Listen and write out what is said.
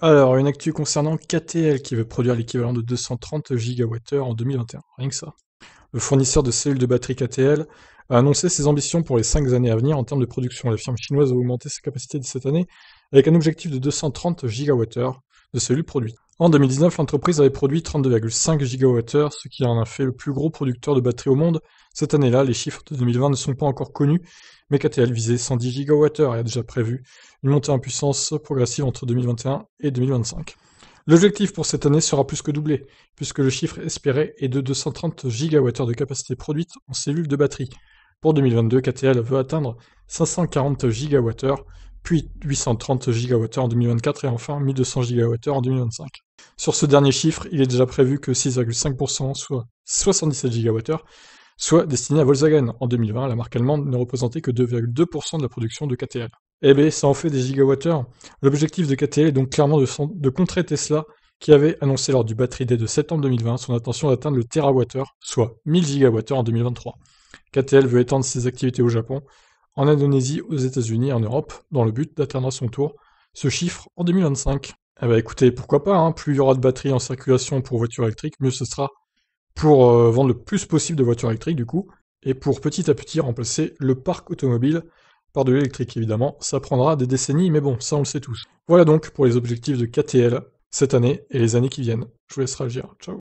Alors, une actu concernant KTL qui veut produire l'équivalent de 230 GWh en 2021, rien que ça. Le fournisseur de cellules de batterie KTL a annoncé ses ambitions pour les 5 années à venir en termes de production. La firme chinoise a augmenté sa capacité de cette année avec un objectif de 230 GWh de cellules produites. En 2019, l'entreprise avait produit 32,5 GWh, ce qui en a fait le plus gros producteur de batteries au monde. Cette année-là, les chiffres de 2020 ne sont pas encore connus, mais KTL visait 110 GWh et a déjà prévu une montée en puissance progressive entre 2021 et 2025. L'objectif pour cette année sera plus que doublé, puisque le chiffre espéré est de 230 GWh de capacité produite en cellules de batterie. Pour 2022, KTL veut atteindre 540 GWh, puis 830 GWh en 2024 et enfin 1200 GWh en 2025. Sur ce dernier chiffre, il est déjà prévu que 6,5%, soit 77 GWh, soit destiné à Volkswagen. En 2020, la marque allemande ne représentait que 2,2% de la production de KTL. Eh bien, ça en fait des gigawattheures. L'objectif de KTL est donc clairement de, contrer Tesla, qui avait annoncé lors du Battery Day de septembre 2020 son intention d'atteindre le terawattheure, soit 1000 gigawattheures en 2023. KTL veut étendre ses activités au Japon, en Indonésie, aux États-Unis en Europe, dans le but d'atteindre à son tour ce chiffre en 2025. Eh bien écoutez, pourquoi pas, hein. plus il y aura de batteries en circulation pour voitures électriques, mieux ce sera pour euh, vendre le plus possible de voitures électriques du coup, et pour petit à petit remplacer le parc automobile par de l'électrique évidemment, ça prendra des décennies, mais bon, ça on le sait tous. Voilà donc pour les objectifs de KTL cette année et les années qui viennent. Je vous laisse réagir, ciao